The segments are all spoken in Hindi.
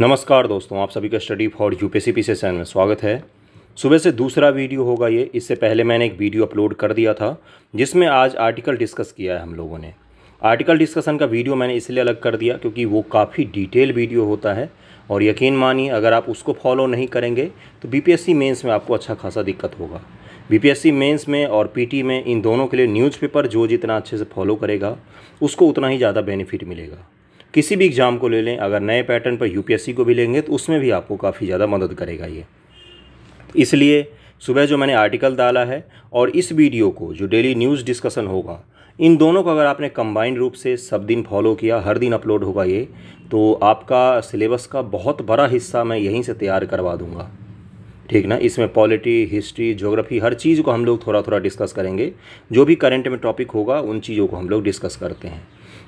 नमस्कार दोस्तों आप सभी का स्टडी फॉर यू पी से में स्वागत है सुबह से दूसरा वीडियो होगा ये इससे पहले मैंने एक वीडियो अपलोड कर दिया था जिसमें आज आर्टिकल डिस्कस किया है हम लोगों ने आर्टिकल डिस्कशन का वीडियो मैंने इसलिए अलग कर दिया क्योंकि वो काफ़ी डिटेल वीडियो होता है और यकीन मानिए अगर आप उसको फॉलो नहीं करेंगे तो बी पी में आपको अच्छा खासा दिक्कत होगा बी पी में और पी में इन दोनों के लिए न्यूज़पेपर जो जितना अच्छे से फॉलो करेगा उसको उतना ही ज़्यादा बेनिफिट मिलेगा किसी भी एग्ज़ाम को ले लें अगर नए पैटर्न पर यूपीएससी को भी लेंगे तो उसमें भी आपको काफ़ी ज़्यादा मदद करेगा ये इसलिए सुबह जो मैंने आर्टिकल डाला है और इस वीडियो को जो डेली न्यूज़ डिस्कशन होगा इन दोनों को अगर आपने कंबाइंड रूप से सब दिन फॉलो किया हर दिन अपलोड होगा ये तो आपका सिलेबस का बहुत बड़ा हिस्सा मैं यहीं से तैयार करवा दूँगा ठीक ना इसमें पॉलिटी हिस्ट्री ज्योग्राफी हर चीज़ को हम लोग थोड़ा थोड़ा डिस्कस करेंगे जो भी करंट में टॉपिक होगा उन चीज़ों को हम लोग डिस्कस करते हैं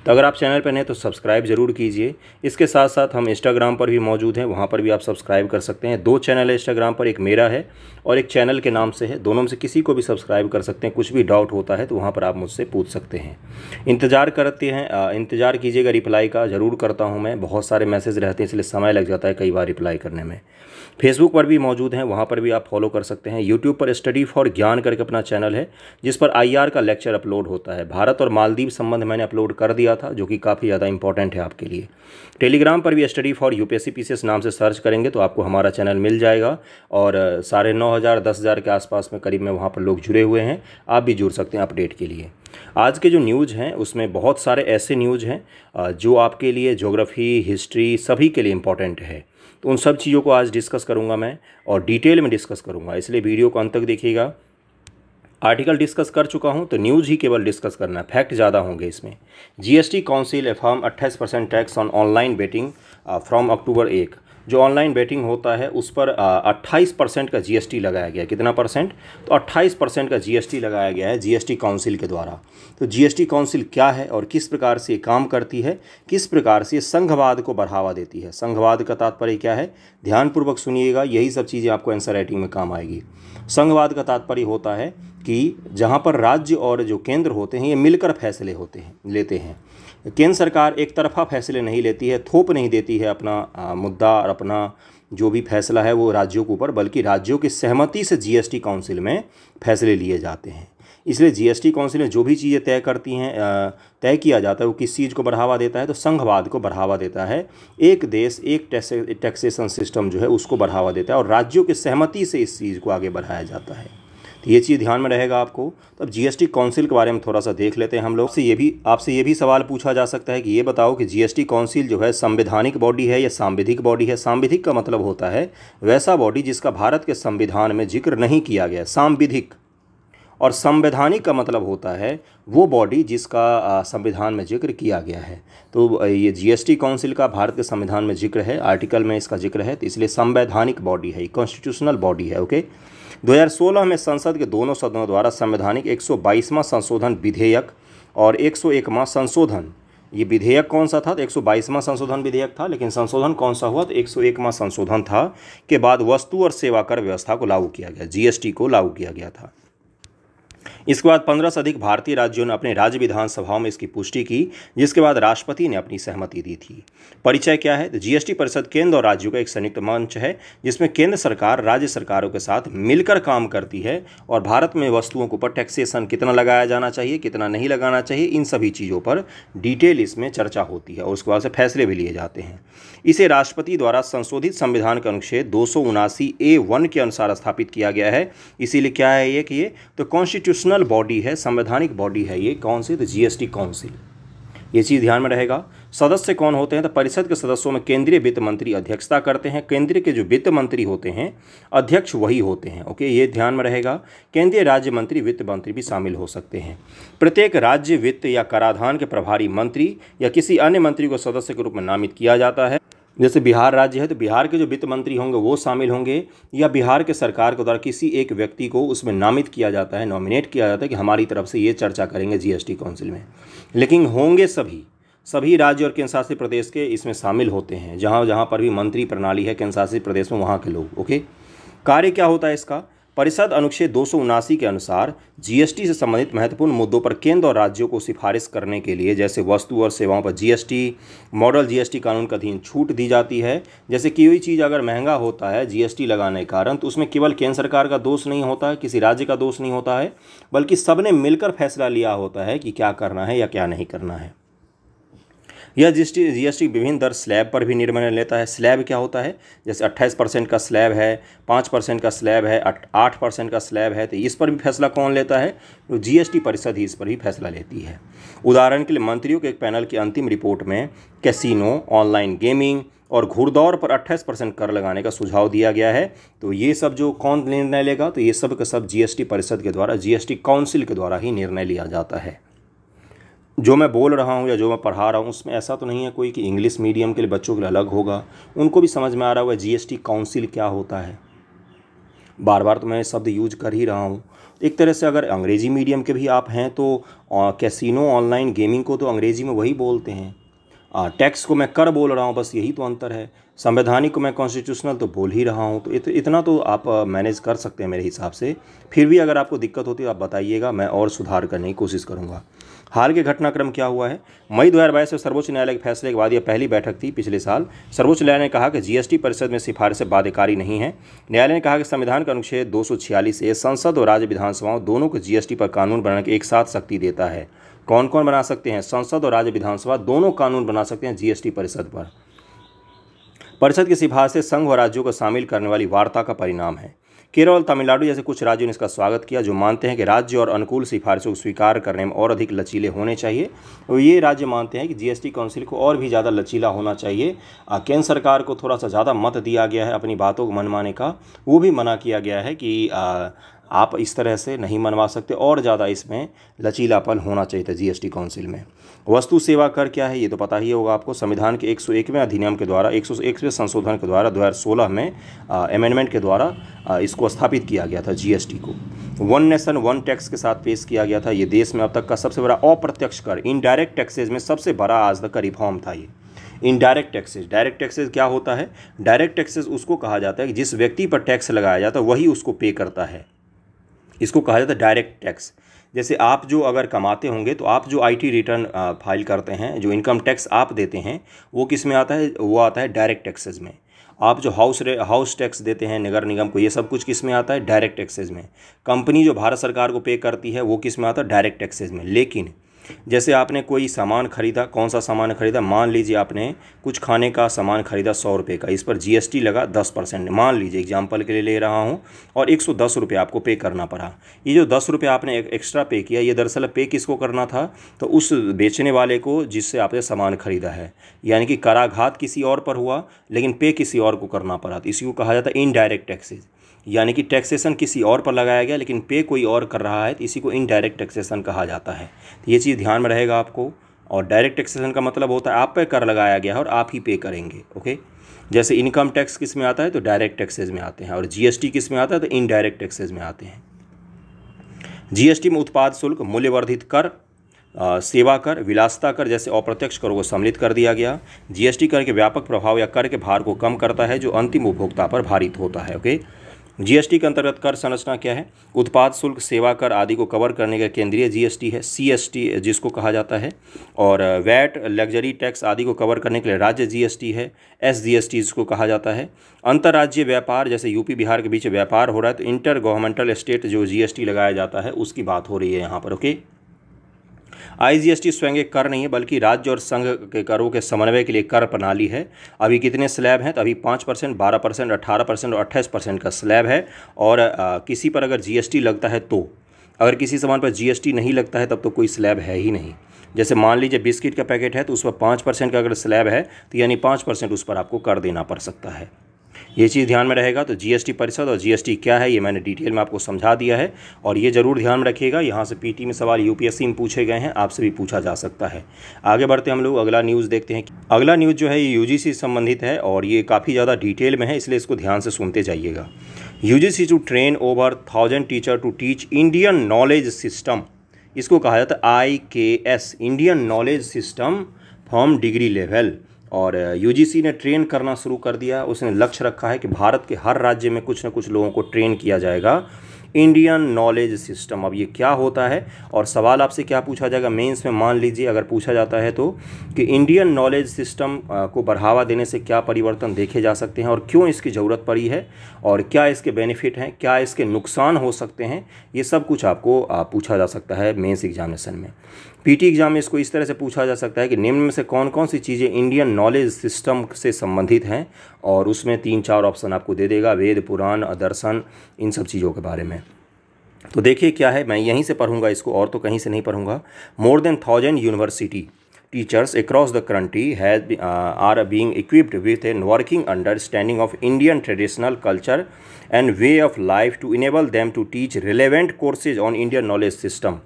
तो अगर आप चैनल पर नए तो सब्सक्राइब जरूर कीजिए इसके साथ साथ हम इंस्टाग्राम पर भी मौजूद हैं वहाँ पर भी आप सब्सक्राइब कर सकते हैं दो चैनल है इंस्टाग्राम पर एक मेरा है और एक चैनल के नाम से है दोनों में से किसी को भी सब्सक्राइब कर सकते हैं कुछ भी डाउट होता है तो वहाँ पर आप मुझसे पूछ सकते हैं इंतज़ार करते हैं इंतज़ार कीजिएगा रिप्लाई का ज़रूर करता हूँ मैं बहुत सारे मैसेज रहते हैं इसलिए समय लग जाता है कई बार रिप्लाई करने में फेसबुक पर भी मौजूद हैं वहाँ पर भी आप फॉलो कर सकते हैं यूट्यूब पर स्टडी फॉर ज्ञान करके अपना चैनल है जिस पर आई का लेक्चर अपलोड होता है भारत और मालदीव संबंध मैंने अपलोड कर दिया था जो कि काफ़ी ज़्यादा इंपॉर्टेंट है आपके लिए टेलीग्राम पर भी स्टडी फॉर यू पी नाम से सर्च करेंगे तो आपको हमारा चैनल मिल जाएगा और साढ़े नौ हज़ार दस हज़ार के आसपास में करीब में वहाँ पर लोग जुड़े हुए हैं आप भी जुड़ सकते हैं अपडेट के लिए आज के जो न्यूज़ हैं उसमें बहुत सारे ऐसे न्यूज़ हैं जो आपके लिए जोग्राफ़ी हिस्ट्री सभी के लिए इम्पॉर्टेंट है तो उन सब चीज़ों को आज डिस्कस करूँगा मैं और डिटेल में डिस्कस करूँगा इसलिए वीडियो को अंत तक देखिएगा आर्टिकल डिस्कस कर चुका हूं तो न्यूज़ ही केवल डिस्कस करना है फैक्ट ज़्यादा होंगे इसमें जीएसटी काउंसिल एफार्म अट्ठाईस percent tax on online betting from October एक जो ऑनलाइन बेटिंग होता है उस पर अट्ठाईस परसेंट का जीएसटी लगाया गया है कितना परसेंट तो अट्ठाईस परसेंट का जीएसटी लगाया गया है जीएसटी काउंसिल के द्वारा तो जीएसटी काउंसिल क्या है और किस प्रकार से काम करती है किस प्रकार से संघवाद को बढ़ावा देती है संघवाद का तात्पर्य क्या है ध्यानपूर्वक सुनिएगा यही सब चीज़ें आपको आंसर राइटिंग में काम आएगी संघवाद का तात्पर्य होता है कि जहाँ पर राज्य और जो केंद्र होते हैं ये मिलकर फैसले होते हैं लेते हैं केंद्र सरकार एक तरफा फैसले नहीं लेती है थोप नहीं देती है अपना आ, मुद्दा और अपना जो भी फैसला है वो राज्यों के ऊपर बल्कि राज्यों की सहमति से जीएसटी काउंसिल में फैसले लिए जाते हैं इसलिए जीएसटी काउंसिल में जो भी चीज़ें तय करती हैं तय किया जाता है वो किस चीज़ को बढ़ावा देता है तो संघवाद को बढ़ावा देता है एक देश एक टैक्सेशन सिस्टम जो है उसको बढ़ावा देता है और राज्यों की सहमति से इस चीज़ को आगे बढ़ाया जाता है तो ये चीज़ ध्यान में रहेगा आपको तब तो अब जीएसटी काउंसिल के बारे में थोड़ा सा देख लेते हैं हम लोग से ये भी आपसे ये भी सवाल पूछा जा सकता है कि ये बताओ कि जीएसटी काउंसिल जो है संवैधानिक बॉडी है या सांविधिक बॉडी है सांविधिक का मतलब होता है वैसा बॉडी जिसका भारत के संविधान में जिक्र नहीं किया गया सांविधिक और संवैधानिक का मतलब होता है वो बॉडी जिसका संविधान में जिक्र किया गया है तो ये जीएसटी काउंसिल का भारत के संविधान में जिक्र है आर्टिकल में इसका जिक्र है तो इसलिए संवैधानिक बॉडी है कॉन्स्टिट्यूशनल बॉडी है ओके 2016 में संसद के दोनों सदनों द्वारा संवैधानिक 122वां संशोधन विधेयक और 101वां संशोधन ये विधेयक कौन सा था तो 122वां संशोधन विधेयक था लेकिन संशोधन कौन सा हुआ तो 101वां संशोधन था के बाद वस्तु और सेवा कर व्यवस्था को लागू किया गया जीएसटी को लागू किया गया था इसके बाद पंद्रह से अधिक भारतीय राज्यों ने अपने राज्य विधानसभाओं में इसकी पुष्टि की जिसके बाद राष्ट्रपति ने अपनी सहमति दी थी परिचय क्या है जीएसटी परिषद केंद्र और राज्यों का एक संयुक्त मंच है जिसमें केंद्र सरकार राज्य सरकारों के साथ मिलकर काम करती है और भारत में वस्तुओं के ऊपर टैक्सेशन कितना लगाया जाना चाहिए कितना नहीं लगाना चाहिए इन सभी चीज़ों पर डिटेल इसमें चर्चा होती है और उसके बाद से फैसले भी लिए जाते हैं इसे राष्ट्रपति द्वारा संशोधित संविधान के अनुच्छेद दो ए वन के अनुसार स्थापित किया गया है इसीलिए क्या है ये कि ये तो कॉन्स्टिट्यूशनल कॉन्स्टिट्यूशनल बॉडी है संवैधानिक बॉडी है ये कौन सी तो जीएसटी काउंसिल ये चीज़ ध्यान में रहेगा सदस्य कौन होते हैं तो परिषद के सदस्यों में केंद्रीय वित्त मंत्री अध्यक्षता करते हैं केंद्रीय के जो वित्त मंत्री होते हैं अध्यक्ष वही होते हैं ओके ये ध्यान में रहेगा केंद्रीय राज्य मंत्री वित्त मंत्री भी शामिल हो सकते हैं प्रत्येक राज्य वित्त या कराधान के प्रभारी मंत्री या किसी अन्य मंत्री को सदस्य के रूप में नामित किया जाता है जैसे बिहार राज्य है तो बिहार के जो वित्त मंत्री होंगे वो शामिल होंगे या बिहार के सरकार के द्वारा किसी एक व्यक्ति को उसमें नामित किया जाता है नॉमिनेट किया जाता है कि हमारी तरफ से ये चर्चा करेंगे जीएसटी काउंसिल में लेकिन होंगे सभी सभी राज्य और केंद्र शासित प्रदेश के इसमें शामिल होते हैं जहाँ जहाँ पर भी मंत्री प्रणाली है केंद्र शासित प्रदेश में वहाँ के लोग ओके कार्य क्या होता है इसका परिषद अनुच्छेद दो के अनुसार जीएसटी से संबंधित महत्वपूर्ण मुद्दों पर केंद्र और राज्यों को सिफारिश करने के लिए जैसे वस्तु और सेवाओं पर जीएसटी मॉडल जीएसटी कानून का अधीन छूट दी जाती है जैसे कोई चीज़ अगर महंगा होता है जीएसटी लगाने के कारण तो उसमें केवल केंद्र सरकार का दोष नहीं होता है किसी राज्य का दोष नहीं होता है बल्कि सबने मिलकर फैसला लिया होता है कि क्या करना है या क्या नहीं करना है यह एस टी विभिन्न दर स्लैब पर भी निर्णय लेता है स्लैब क्या होता है जैसे अट्ठाईस परसेंट का स्लैब है पाँच परसेंट का स्लैब है आठ परसेंट का स्लैब है तो इस पर भी फैसला कौन लेता है तो जीएसटी परिषद ही इस पर भी फैसला लेती है उदाहरण के लिए मंत्रियों के एक पैनल की अंतिम रिपोर्ट में कैसीनो ऑनलाइन गेमिंग और घुड़दौड़ पर 28 परसेंट कर लगाने का सुझाव दिया गया है तो ये सब जो कौन निर्णय लेगा तो ये सब का सब जीएसटी परिषद के द्वारा जीएसटी काउंसिल के द्वारा ही निर्णय लिया जाता है जो मैं बोल रहा हूँ या जो मैं पढ़ा रहा हूँ उसमें ऐसा तो नहीं है कोई कि इंग्लिश मीडियम के लिए बच्चों के लिए अलग होगा उनको भी समझ में आ रहा होगा जीएसटी काउंसिल क्या होता है बार बार तो मैं शब्द यूज कर ही रहा हूँ एक तरह से अगर अंग्रेज़ी मीडियम के भी आप हैं तो कैसीनो ऑनलाइन गेमिंग को तो अंग्रेज़ी में वही बोलते हैं टैक्स को मैं कर बोल रहा हूँ बस यही तो अंतर है संवैधानिक को मैं कॉन्स्टिट्यूशनल तो बोल ही रहा हूँ तो इत, इतना तो आप मैनेज कर सकते हैं मेरे हिसाब से फिर भी अगर आपको दिक्कत होती है आप बताइएगा मैं और सुधार करने की कोशिश करूँगा हाल के घटनाक्रम क्या हुआ है मई दो हज़ार में सर्वोच्च न्यायालय के फैसले के बाद यह पहली बैठक थी पिछले साल सर्वोच्च न्यायालय ने कहा कि जीएसटी परिषद में सिफारिशें बाध्यकारी नहीं है न्यायालय ने कहा कि संविधान का अनुच्छेद दो ए संसद और राज्य विधानसभाओं दोनों को जीएसटी पर कानून बनाने की एक साथ शक्ति देता है कौन कौन बना सकते हैं संसद और राज्य विधानसभा दोनों कानून बना सकते हैं जीएसटी परिषद पर परिषद की सिफारिशें संघ और राज्यों को शामिल करने वाली वार्ता का परिणाम है केरल और तमिलनाडु जैसे कुछ राज्यों ने इसका स्वागत किया जो मानते हैं कि राज्य और अनुकूल सिफारिशों को स्वीकार करने में और अधिक लचीले होने चाहिए और ये राज्य मानते हैं कि जीएसटी काउंसिल को और भी ज़्यादा लचीला होना चाहिए केंद्र सरकार को थोड़ा सा ज़्यादा मत दिया गया है अपनी बातों को मनमाने का वो भी मना किया गया है कि आप इस तरह से नहीं मनवा सकते और ज़्यादा इसमें लचीलापन होना चाहिए था जी काउंसिल में वस्तु सेवा कर क्या है ये तो पता ही होगा आपको संविधान के 101वें अधिनियम के द्वारा 101वें संशोधन के द्वारा 2016 में अमेंडमेंट के द्वारा आ, इसको स्थापित किया गया था जीएसटी को वन नेशन वन टैक्स के साथ पेश किया गया था ये देश में अब तक का सबसे बड़ा अप्रत्यक्ष कर इनडायरेक्ट टैक्सेज में सबसे बड़ा आज तक का रिफॉर्म था ये इनडायरेक्ट टैक्सेज डायरेक्ट टैक्सेज क्या होता है डायरेक्ट टैक्सेज उसको कहा जाता है कि जिस व्यक्ति पर टैक्स लगाया जाता है वही उसको पे करता है इसको कहा जाता है डायरेक्ट टैक्स जैसे आप जो अगर कमाते होंगे तो आप जो आईटी रिटर्न फाइल करते हैं जो इनकम टैक्स आप देते हैं वो किस में आता है वो आता है डायरेक्ट टैक्सेस में आप जो हाउस हाउस टैक्स देते हैं नगर निगम को ये सब कुछ किस में आता है डायरेक्ट टैक्सेस में कंपनी जो भारत सरकार को पे करती है वो किस में आता है डायरेक्ट टैक्सेज में लेकिन जैसे आपने कोई सामान खरीदा कौन सा सामान खरीदा मान लीजिए आपने कुछ खाने का सामान खरीदा सौ रुपये का इस पर जीएसटी लगा दस परसेंट मान लीजिए एग्जाम्पल के लिए ले रहा हूँ और एक सौ दस रुपये आपको पे करना पड़ा ये जो दस रुपये आपने एक, एक्स्ट्रा पे किया ये दरअसल पे किसको करना था तो उस बेचने वाले को जिससे आपने सामान खरीदा है यानी कि कराघात किसी और पर हुआ लेकिन पे किसी और को करना पड़ा तो इसी को कहा जाता है इनडायरेक्ट टैक्सेज यानी कि टैक्सेशन किसी और पर लगाया गया लेकिन पे कोई और कर रहा है तो इसी को इनडायरेक्ट टैक्सेशन कहा जाता है तो ये चीज़ ध्यान में रहेगा आपको और डायरेक्ट टैक्सेशन का मतलब होता है आप पे कर लगाया गया है और आप ही पे करेंगे ओके जैसे इनकम टैक्स किस में आता है तो डायरेक्ट टैक्सेज में आते हैं और जीएसटी किस में आता है तो इनडायरेक्ट टैक्सेज में आते हैं जीएसटी में उत्पाद शुल्क मूल्यवर्धित कर सेवा कर विलासता कर जैसे अप्रत्यक्ष करों को सम्मिलित कर दिया गया जीएसटी कर के व्यापक प्रभाव या कर के भार को कम करता है जो अंतिम उपभोक्ता पर भारित होता है ओके जीएसटी के अंतर्गत कर संरचना क्या है उत्पाद शुल्क सेवा कर आदि को कवर करने का केंद्रीय जीएसटी है सीएसटी जिसको कहा जाता है और वैट लग्जरी टैक्स आदि को कवर करने के लिए राज्य जीएसटी है एस एसजीएसटी जिसको कहा जाता है अंतर्राज्यीय व्यापार जैसे यूपी बिहार के बीच व्यापार हो रहा है तो इंटर गवर्नमेंटल स्टेट जो जी लगाया जाता है उसकी बात हो रही है यहाँ पर ओके आईजीएसटी स्वयं एक कर नहीं है बल्कि राज्य और संघ के करों के समन्वय के लिए कर प्रणाली है अभी कितने स्लैब हैं तो अभी पाँच परसेंट बारह परसेंट अट्ठारह परसेंट और अट्ठाईस परसेंट का स्लैब है और आ, किसी पर अगर जीएसटी लगता है तो अगर किसी सामान पर जीएसटी नहीं लगता है तब तो कोई स्लैब है ही नहीं जैसे मान लीजिए बिस्किट का पैकेट है तो उस पर पाँच परसेंट का अगर स्लैब है तो यानी पाँच परसेंट उस पर आपको कर देना पड़ सकता है ये चीज़ ध्यान में रहेगा तो जीएसटी परिषद और जीएसटी क्या है ये मैंने डिटेल में आपको समझा दिया है और ये ज़रूर ध्यान में रखिएगा यहाँ से पीटी में सवाल यूपीएससी में पूछे गए हैं आपसे भी पूछा जा सकता है आगे बढ़ते हम लोग अगला न्यूज़ देखते हैं अगला न्यूज़ जो है ये यू से संबंधित है और ये काफ़ी ज़्यादा डिटेल में है इसलिए इसको ध्यान से सुनते जाइएगा you to train over thousand teacher to teach Indian knowledge system इसको कहा जाता है I K S Indian knowledge system from degree level और यूजीसी ने ट्रेन करना शुरू कर दिया उसने लक्ष्य रखा है कि भारत के हर राज्य में कुछ ना कुछ लोगों को ट्रेन किया जाएगा इंडियन नॉलेज सिस्टम अब ये क्या होता है और सवाल आपसे क्या पूछा जाएगा मेंस में मान लीजिए अगर पूछा जाता है तो कि इंडियन नॉलेज सिस्टम को बढ़ावा देने से क्या परिवर्तन देखे जा सकते हैं और क्यों इसकी ज़रूरत पड़ी है और क्या इसके बेनिफिट हैं क्या इसके नुकसान हो सकते हैं ये सब कुछ आपको पूछा जा सकता है मेन्स एग्जामिनेशन में पीटी एग्जाम में इसको इस तरह से पूछा जा सकता है कि निम्न में से कौन कौन सी चीज़ें इंडियन नॉलेज सिस्टम से संबंधित हैं और उसमें तीन चार ऑप्शन आपको दे देगा वेद पुराण दर्शन इन सब चीज़ों के बारे में तो देखिए क्या है मैं यहीं से पढ़ूंगा इसको और तो कहीं से नहीं पढ़ूंगा more than thousand university teachers across the country has are being equipped with an working understanding of Indian traditional culture and way of life to enable them to teach relevant courses on Indian knowledge system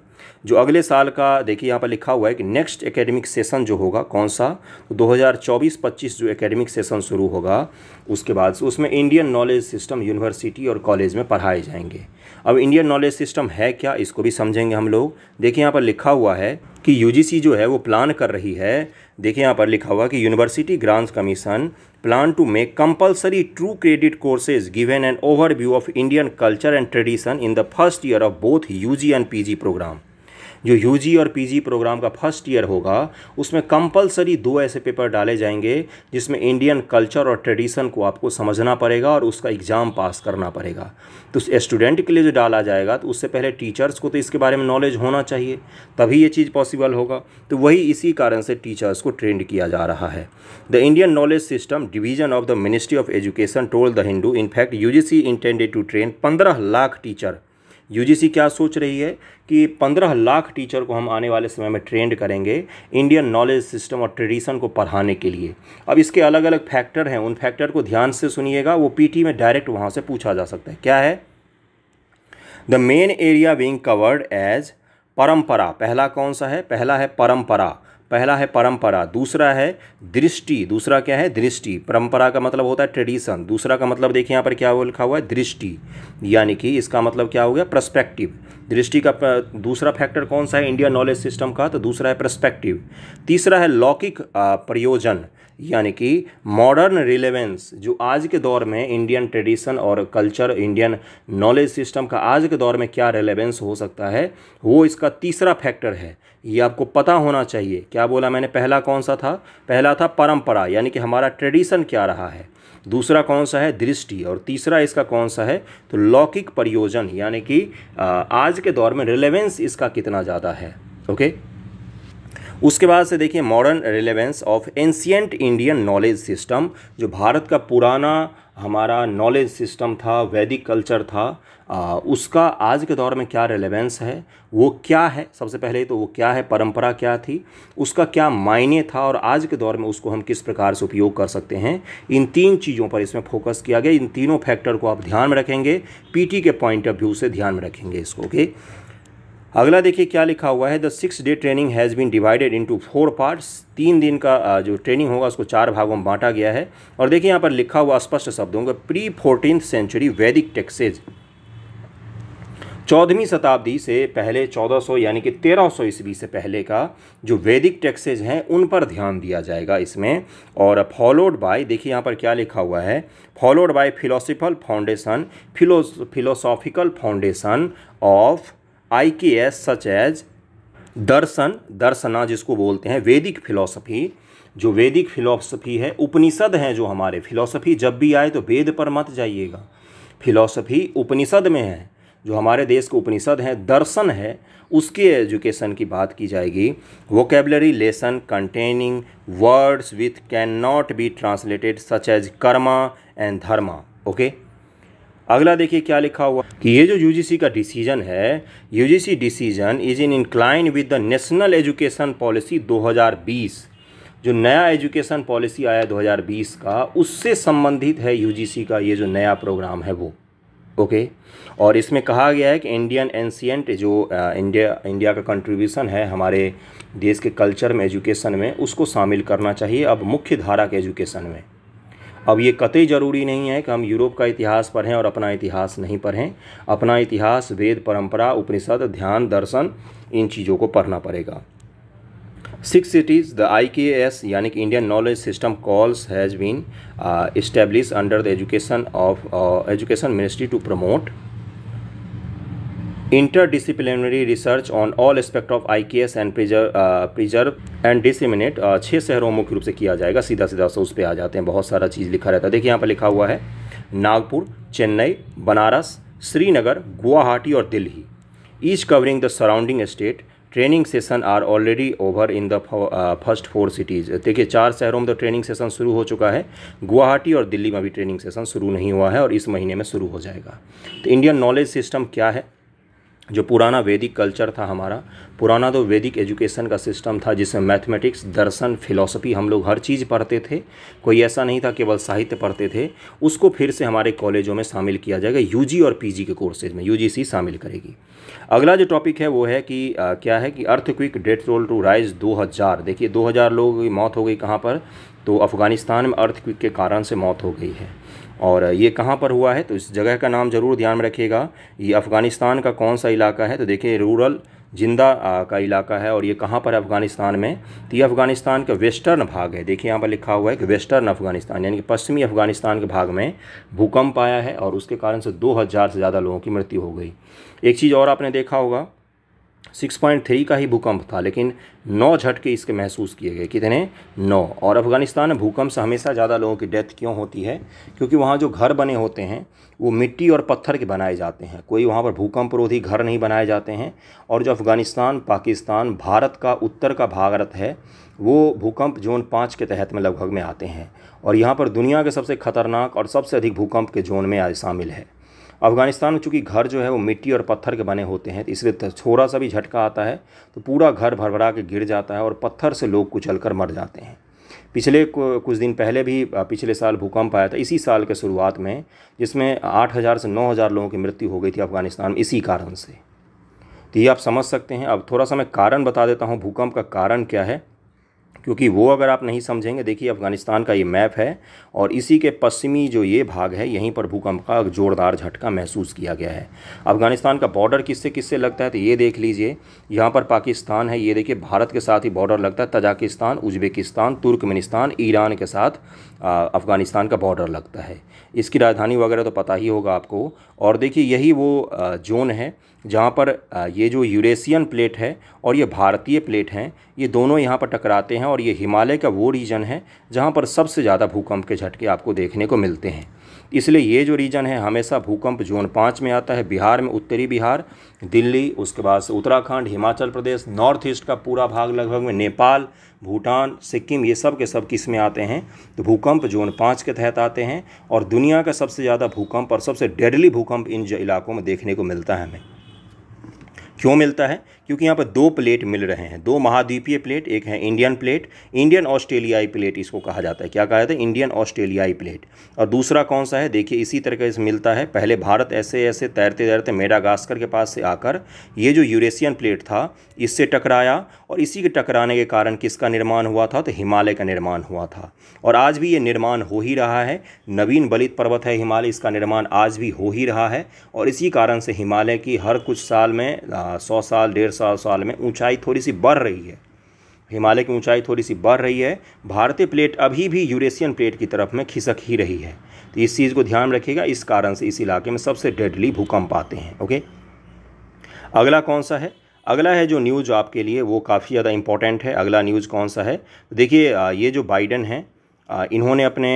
जो अगले साल का देखिए यहाँ पर लिखा हुआ है कि नेक्स्ट एकेडमिक सेशन जो होगा कौन सा तो 2024-25 जो एकेडमिक सेशन शुरू होगा उसके बाद उसमें इंडियन नॉलेज सिस्टम यूनिवर्सिटी और कॉलेज में पढ़ाए जाएंगे अब इंडियन नॉलेज सिस्टम है क्या इसको भी समझेंगे हम लोग देखिए यहाँ पर लिखा हुआ है कि यू जो है वो प्लान कर रही है देखिए यहाँ पर लिखा हुआ कि university grants commission plan to make compulsory two credit courses given an overview of Indian culture and tradition in the first year of both UG and PG program जो यू और पी प्रोग्राम का फर्स्ट ईयर होगा उसमें कंपलसरी दो ऐसे पेपर डाले जाएंगे जिसमें इंडियन कल्चर और ट्रेडिशन को आपको समझना पड़ेगा और उसका एग्ज़ाम पास करना पड़ेगा तो स्टूडेंट के लिए जो डाला जाएगा तो उससे पहले टीचर्स को तो इसके बारे में नॉलेज होना चाहिए तभी ये चीज़ पॉसिबल होगा तो वही इसी कारण से टीचर्स को ट्रेंड किया जा रहा है the Indian knowledge system division of the ministry of education told the Hindu in fact you see intended to train पंद्रह लाख टीचर यूजीसी क्या सोच रही है कि 15 लाख टीचर को हम आने वाले समय में ट्रेंड करेंगे इंडियन नॉलेज सिस्टम और ट्रेडिशन को पढ़ाने के लिए अब इसके अलग अलग फैक्टर हैं उन फैक्टर को ध्यान से सुनिएगा वो पीटी में डायरेक्ट वहाँ से पूछा जा सकता है क्या है the main area being covered as परम्परा पहला कौन सा है पहला है परम्परा पहला है परंपरा दूसरा है दृष्टि दूसरा क्या है दृष्टि परंपरा का मतलब होता है ट्रेडिशन दूसरा का मतलब देखिए यहाँ पर क्या लिखा हुआ है दृष्टि यानी कि इसका मतलब क्या हो गया प्रस्पेक्टिव दृष्टि का दूसरा फैक्टर कौन सा है इंडिया नॉलेज सिस्टम का तो दूसरा है प्रस्पेक्टिव तीसरा है लौकिक प्रयोजन यानी कि मॉडर्न रिलेवेंस जो आज के दौर में इंडियन ट्रेडिशन और कल्चर इंडियन नॉलेज सिस्टम का आज के दौर में क्या रिलेवेंस हो सकता है वो इसका तीसरा फैक्टर है ये आपको पता होना चाहिए क्या बोला मैंने पहला कौन सा था पहला था परंपरा यानी कि हमारा ट्रेडिशन क्या रहा है दूसरा कौन सा है दृष्टि और तीसरा इसका कौन सा है तो लौकिक परियोजन यानी कि आज के दौर में रिलेवेंस इसका कितना ज़्यादा है ओके उसके बाद से देखिए modern relevance of ancient Indian knowledge system जो भारत का पुराना हमारा नॉलेज सिस्टम था वैदिक कल्चर था आ, उसका आज के दौर में क्या रेलेवेंस है वो क्या है सबसे पहले तो वो क्या है परंपरा क्या थी उसका क्या मायने था और आज के दौर में उसको हम किस प्रकार से उपयोग कर सकते हैं इन तीन चीज़ों पर इसमें फोकस किया गया इन तीनों फैक्टर को आप ध्यान में रखेंगे पीटी के पॉइंट ऑफ व्यू से ध्यान में रखेंगे इसको ओके अगला देखिए क्या लिखा हुआ है the six day training has been divided into four parts तीन दिन का जो ट्रेनिंग होगा उसको चार भागों में बांटा गया है और देखिए यहाँ पर लिखा हुआ स्पष्ट शब्दों का प्री फोर्टीन सेंचुरी वैदिक टेक्सेज चौदहवीं शताब्दी से पहले 1400 यानी कि 1300 सौ ईस्वी से पहले का जो वैदिक टैक्सेज हैं उन पर ध्यान दिया जाएगा इसमें और फॉलोड बाय देखिए यहाँ पर क्या लिखा हुआ है followed by philosophical foundation philosophical foundation of I K S such as दर्शन दर्शना जिसको बोलते हैं वैदिक फिलॉसफी जो वैदिक फिलॉसफी है उपनिषद हैं जो हमारे फिलॉसफी जब भी आए तो वेद पर मत जाइएगा फिलॉसफी उपनिषद में है जो हमारे देश के उपनिषद हैं दर्शन है उसके एजुकेशन की बात की जाएगी vocabulary lesson containing words with can not be translated such as karma and dharma okay okay? अगला देखिए क्या लिखा हुआ कि ये जो यूजीसी का डिसीजन है UGC decision is in incline with the national education policy 2020 जो नया एजुकेशन पॉलिसी आया 2020 का उससे संबंधित है यूजीसी का ये जो नया प्रोग्राम है वो ओके और इसमें कहा गया है कि इंडियन एंशियंट जो इंडिया इंडिया का कंट्रीब्यूशन है हमारे देश के कल्चर में एजुकेशन में उसको शामिल करना चाहिए अब मुख्य धारा के एजुकेशन में अब ये कतई ज़रूरी नहीं है कि हम यूरोप का इतिहास पढ़ें और अपना इतिहास नहीं पढ़ें अपना इतिहास वेद परंपरा उपनिषद ध्यान दर्शन इन चीज़ों को पढ़ना पड़ेगा six cities the I K S यानी कि Indian knowledge system calls has been establish under the education of education ministry to promote interdisciplinary research on all aspect of I K S and preserve and disseminate छः शहरों मुख्य रूप से किया जाएगा सीधा सीधा से उस पर आ जाते हैं बहुत सारा चीज़ लिखा रहता है देखिए यहाँ पर लिखा हुआ है नागपुर चेन्नई बनारस श्रीनगर गुवाहाटी और Delhi each covering the surrounding state training session are already over in the first four cities देखिए चार शहरों में तो ट्रेनिंग सेशन शुरू हो चुका है गुवाहाटी और दिल्ली में भी ट्रेनिंग सेशन शुरू नहीं हुआ है और इस महीने में शुरू हो जाएगा तो इंडियन नॉलेज सिस्टम क्या है जो पुराना वैदिक कल्चर था हमारा पुराना तो वैदिक एजुकेशन का सिस्टम था जिसमें मैथमेटिक्स दर्शन फिलॉसफी हम लोग हर चीज़ पढ़ते थे कोई ऐसा नहीं था केवल साहित्य पढ़ते थे उसको फिर से हमारे कॉलेजों में शामिल किया जाएगा यूजी और पीजी के कोर्सेज में यूजीसी शामिल करेगी अगला जो टॉपिक है वो है कि आ, क्या है कि earthquake death toll to rise दो देखिए दो लोगों की मौत हो गई कहाँ पर तो अफ़गानिस्तान में अर्थ क्विक के कारण से मौत हो गई है और ये कहाँ पर हुआ है तो इस जगह का नाम ज़रूर ध्यान में रखिएगा ये अफ़गानिस्तान का कौन सा इलाका है तो देखिए रूरल जिंदा का इलाका है और ये कहाँ पर अफ़गानिस्तान में तो ये अफ़गानिस्तान का वेस्टर्न भाग है देखिए यहाँ पर लिखा हुआ है कि वेस्टर्न अफ़गानिस्तान यानी कि पश्चिमी अफ़गानिस्तान के भाग में भूकंप आया है और उसके कारण से दो से ज़्यादा लोगों की मृत्यु हो गई एक चीज़ और आपने देखा होगा 6.3 का ही भूकंप था लेकिन नौ झटके इसके महसूस किए गए कितने नौ और अफ़गानिस्तान में भूकंप से हमेशा ज़्यादा लोगों की डेथ क्यों होती है क्योंकि वहाँ जो घर बने होते हैं वो मिट्टी और पत्थर के बनाए जाते हैं कोई वहाँ पर भूकंप रोधी घर नहीं बनाए जाते हैं और जो अफ़गानिस्तान पाकिस्तान भारत का उत्तर का भारत है वो भूकंप जोन पाँच के तहत में लगभग में आते हैं और यहाँ पर दुनिया के सबसे खतरनाक और सबसे अधिक भूकंप के जोन में आज शामिल है अफगानिस्तान में चूँकि घर जो है वो मिट्टी और पत्थर के बने होते हैं तो इसलिए थोड़ा सा भी झटका आता है तो पूरा घर भरभरा के गिर जाता है और पत्थर से लोग कुचल कर मर जाते हैं पिछले कुछ दिन पहले भी पिछले साल भूकंप आया था इसी साल के शुरुआत में जिसमें 8000 से 9000 लोगों की मृत्यु हो गई थी अफगानिस्तान में इसी कारण से तो ये आप समझ सकते हैं अब थोड़ा सा मैं कारण बता देता हूँ भूकंप का कारण क्या है क्योंकि वो अगर आप नहीं समझेंगे देखिए अफ़गानिस्तान का ये मैप है और इसी के पश्चिमी जो ये भाग है यहीं पर भूकंप का जोरदार झटका महसूस किया गया है अफ़गानिस्तान का बॉर्डर किससे किससे लगता है तो ये देख लीजिए यहाँ पर पाकिस्तान है ये देखिए भारत के साथ ही बॉर्डर लगता है तजाकिस्तान उज्बेकिस्तान तुर्कमेनिस्तान ईरान के साथ अफ़गानिस्तान का बॉर्डर लगता है इसकी राजधानी वगैरह तो पता ही होगा आपको और देखिए यही वो जोन है जहाँ पर ये जो यूरेशियन प्लेट है और ये भारतीय प्लेट हैं ये दोनों यहाँ पर टकराते हैं और ये हिमालय का वो रीजन है जहाँ पर सबसे ज़्यादा भूकंप के झटके आपको देखने को मिलते हैं इसलिए ये जो रीजन है हमेशा भूकंप जोन पाँच में आता है बिहार में उत्तरी बिहार दिल्ली उसके बाद से उत्तराखंड हिमाचल प्रदेश नॉर्थ ईस्ट का पूरा भाग लगभग में नेपाल भूटान सिक्किम ये सब के सब किस में आते हैं तो भूकंप जोन पाँच के तहत आते हैं और दुनिया का सबसे ज़्यादा भूकंप और सबसे डेडली भूकंप इन इलाकों में देखने को मिलता है हमें क्यों मिलता है क्योंकि यहाँ पर दो प्लेट मिल रहे हैं दो महाद्वीपीय प्लेट एक है इंडियन प्लेट इंडियन ऑस्ट्रेलियाई प्लेट इसको कहा जाता है क्या कहा जाता है इंडियन ऑस्ट्रेलियाई प्लेट और दूसरा कौन सा है देखिए इसी तरह से मिलता है पहले भारत ऐसे ऐसे तैरते तैरते मेडागास्कर के पास से आकर ये जो यूरेशियन प्लेट था इससे टकराया और इसी के टकराने के कारण किसका निर्माण हुआ था तो हिमालय का निर्माण हुआ था और आज भी ये निर्माण हो ही रहा है नवीन बलित पर्वत है हिमालय इसका निर्माण आज भी हो ही रहा है और इसी कारण से हिमालय की हर कुछ साल में सौ साल डेढ़ साल साल में ऊंचाई थोड़ी सी बढ़ रही है हिमालय की ऊंचाई थोड़ी सी बढ़ रही है भारतीय प्लेट अभी भी यूरेशियन प्लेट की तरफ में खिसक ही रही है तो इस चीज़ को ध्यान रखिएगा इस कारण से इस इलाके में सबसे डेडली भूकंप आते हैं ओके अगला कौन सा है अगला है जो न्यूज़ आपके लिए वो काफ़ी ज़्यादा इंपॉर्टेंट है अगला न्यूज़ कौन सा है देखिए ये जो बाइडन है इन्होंने अपने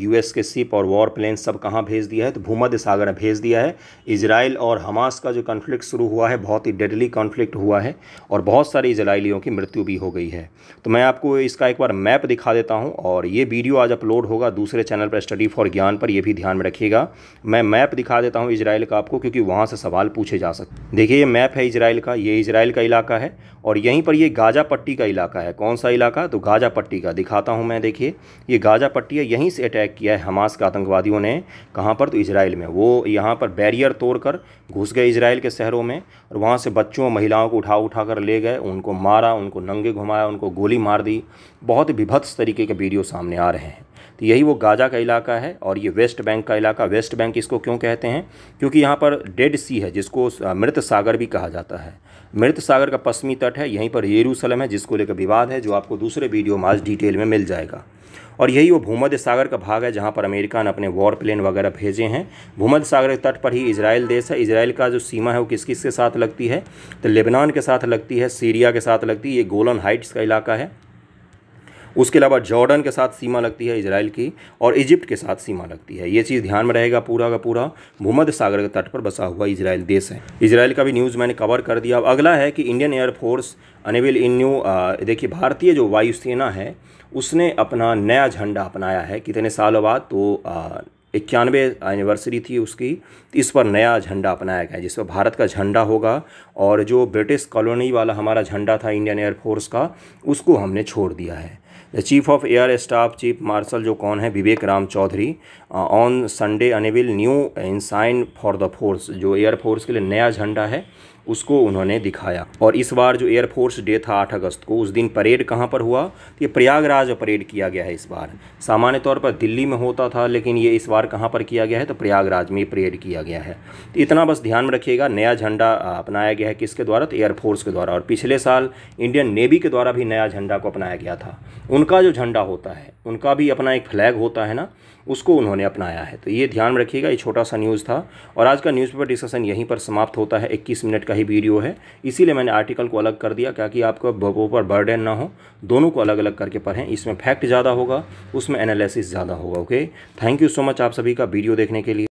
यूएस के सिप और वॉर प्लेन सब कहाँ भेज दिया है तो भूमध्य सागर में भेज दिया है इसराइल और हमास का जो कन्फ्लिक्ट शुरू हुआ है बहुत ही डेडली कॉन्फ्लिक्ट हुआ है और बहुत सारे इसराइलियों की मृत्यु भी हो गई है तो मैं आपको इसका एक बार मैप दिखा देता हूँ और ये वीडियो आज अपलोड होगा दूसरे चैनल पर स्टडी फॉर ज्ञान पर यह भी ध्यान में रखिएगा मैं मैप दिखा देता हूँ इसराइल का आपको क्योंकि वहाँ से सवाल पूछे जा सकते देखिए ये मैप है इसराइल का ये इसराइल का इलाका है और यहीं पर ये गाजा पट्टी का इलाका है कौन सा इलाका तो गाजा पट्टी का दिखाता हूँ मैं देखिए ये गाजा पट्टी है यहीं से अटैक किया है हमास के आतंकवादियों ने कहाँ पर तो इसराइल में वो यहाँ पर बैरियर तोड़कर घुस गए इसराइल के शहरों में और वहाँ से बच्चों महिलाओं को उठा उठा कर ले गए उनको मारा उनको नंगे घुमाया उनको गोली मार दी बहुत विभत्स तरीके के वीडियो सामने आ रहे हैं तो यही वो गाजा का इलाका है और ये वेस्ट बैंक का इलाका वेस्ट बैंक इसको क्यों कहते हैं क्योंकि यहाँ पर डेड सी है जिसको मृत सागर भी कहा जाता है मृत सागर का पश्चिमी तट है यहीं पर येरूसलम है जिसको लेकर विवाद है जो आपको दूसरे वीडियो में आज डिटेल में मिल जाएगा और यही वो भूमध्य सागर का भाग है जहाँ पर अमेरिका ने अपने वॉर प्लेन वगैरह भेजे हैं भूमध्य सागर के तट पर ही इसराइल देश है इसराइल का जो सीमा है वो किस किस के साथ लगती है तो लेबनान के साथ लगती है सीरिया के साथ लगती है ये गोलन हाइट्स का इलाका है उसके अलावा जॉर्डन के साथ सीमा लगती है इसराइल की और इजिप्ट के साथ सीमा लगती है ये चीज़ ध्यान में रहेगा पूरा का पूरा भूमध्य सागर के तट पर बसा हुआ इसराइल देश है इसराइल का भी न्यूज़ मैंने कवर कर दिया अब अगला है कि Indian air force unveil in new देखिए भारतीय जो वायुसेना है उसने अपना नया झंडा अपनाया है कितने सालों बाद तो इक्यानवे एनिवर्सरी थी उसकी इस पर नया झंडा अपनाया गया जिस पर भारत का झंडा होगा और जो ब्रिटिश कॉलोनी वाला हमारा झंडा था इंडियन एयरफोर्स का उसको हमने छोड़ दिया है the chief of air staff chief marshal जो कौन है Vivek Ram Chaudhari on Sunday unveil new ensign for the force जो एयरफोर्स के लिए नया झंडा है उसको उन्होंने दिखाया और इस बार जो एयरफोर्स डे था आठ अगस्त को उस दिन परेड कहाँ पर हुआ तो ये प्रयागराज परेड किया गया है इस बार सामान्य तौर पर दिल्ली में होता था लेकिन ये इस बार कहाँ पर किया गया है तो प्रयागराज में परेड किया गया है तो इतना बस ध्यान में रखिएगा नया झंडा अपनाया गया है किसके द्वारा तो एयरफोर्स के द्वारा और पिछले साल इंडियन नेवी के द्वारा भी नया झंडा को अपनाया गया था उनका जो झंडा होता है उनका भी अपना एक फ्लैग होता है ना उसको उन्होंने अपनाया है तो ये ध्यान में रखिएगा ये छोटा सा न्यूज़ था और आज का न्यूज़पेपर डिस्कशन यहीं पर समाप्त होता है 21 मिनट का ही वीडियो है इसीलिए मैंने आर्टिकल को अलग कर दिया ताकि आपको ऊपर बर्डन ना हो दोनों को अलग अलग करके पढ़ें इसमें फैक्ट ज़्यादा होगा उसमें एनालिसिस ज़्यादा होगा okay thank you so much आप सभी का वीडियो देखने के लिए